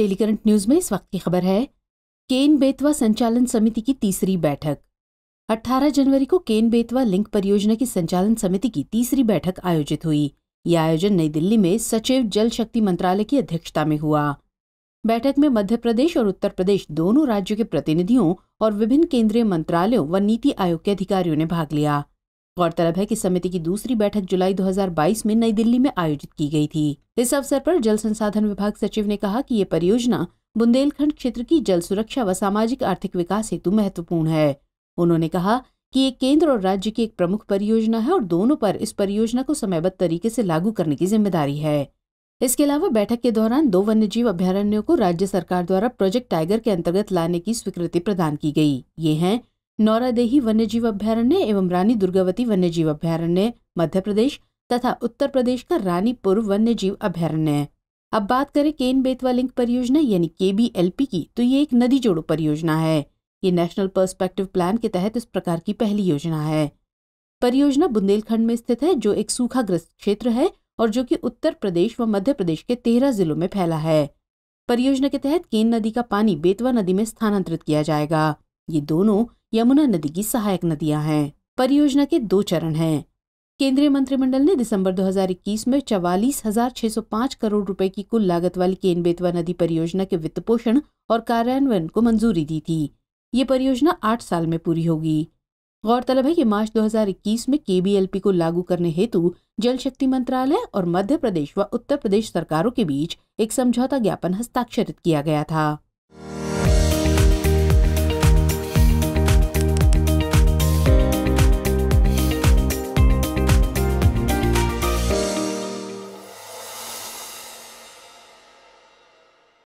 daily current news में इस वक्त की खबर है केन बेतवा संचालन समिति की तीसरी बैठक 18 जनवरी को केन बेतवा लिंक परियोजना की संचालन समिति की तीसरी बैठक आयोजित हुई यह आयोजन नई दिल्ली में सचिव जल शक्ति मंत्रालय की अध्यक्षता में हुआ बैठक में मध्य प्रदेश और उत्तर प्रदेश दोनों राज्यों के प्रतिनिधियों और विभिन्न केंद्रीय मंत्रालयों व नीति आयोग के अधिकारियों ने भाग लिया गौरतलब है कि समिति की दूसरी बैठक जुलाई 2022 में नई दिल्ली में आयोजित की गई थी इस अवसर पर जल संसाधन विभाग सचिव ने कहा कि ये परियोजना बुंदेलखंड क्षेत्र की जल सुरक्षा व सामाजिक आर्थिक विकास हेतु महत्वपूर्ण है उन्होंने कहा कि ये केंद्र और राज्य की एक प्रमुख परियोजना है और दोनों पर इस परियोजना को समयबद्ध तरीके से लागू करने की जिम्मेदारी है इसके अलावा बैठक के दौरान दो वन्यजीव अभ्यारण्यों को राज्य सरकार द्वारा प्रोजेक्ट टाइगर के अंतर्गत लाने की स्वीकृति प्रदान की गई ये हैं नौरादेही वन्यजीव अभ्यारण्य एवं रानी दुर्गावती वन्यजीव अभ्यारण्य मध्य प्रदेश तथा उत्तर प्रदेश का रानीपुर वन्यजीव अभ्यारण्य है अब बात करें केन बेतवा लिंक परियोजना यानी के की तो ये एक नदी जोड़ो परियोजना है ये नेशनल पर्सपेक्टिव प्लान के तहत इस प्रकार की पहली योजना है परियोजना बुंदेलखंड में स्थित है जो एक सूखाग्रस्त क्षेत्र है और जो कि उत्तर प्रदेश व मध्य प्रदेश के तेरह जिलों में फैला है परियोजना के तहत केन नदी का पानी बेतवा नदी में स्थानांतरित किया जाएगा ये दोनों यमुना नदी की सहायक नदियां हैं परियोजना के दो चरण हैं केंद्रीय मंत्रिमंडल ने दिसंबर 2021 में चवालीस हजार छह सौ पाँच करोड़ रुपए की कुल लागत वाली केन बेतवा नदी परियोजना के वित्त पोषण और कार्यान्वयन को मंजूरी दी थी ये परियोजना आठ साल में पूरी होगी गौरतलब है कि मार्च 2021 में केबीएलपी को लागू करने हेतु जल शक्ति मंत्रालय और मध्य प्रदेश व उत्तर प्रदेश सरकारों के बीच एक समझौता ज्ञापन हस्ताक्षरित किया गया था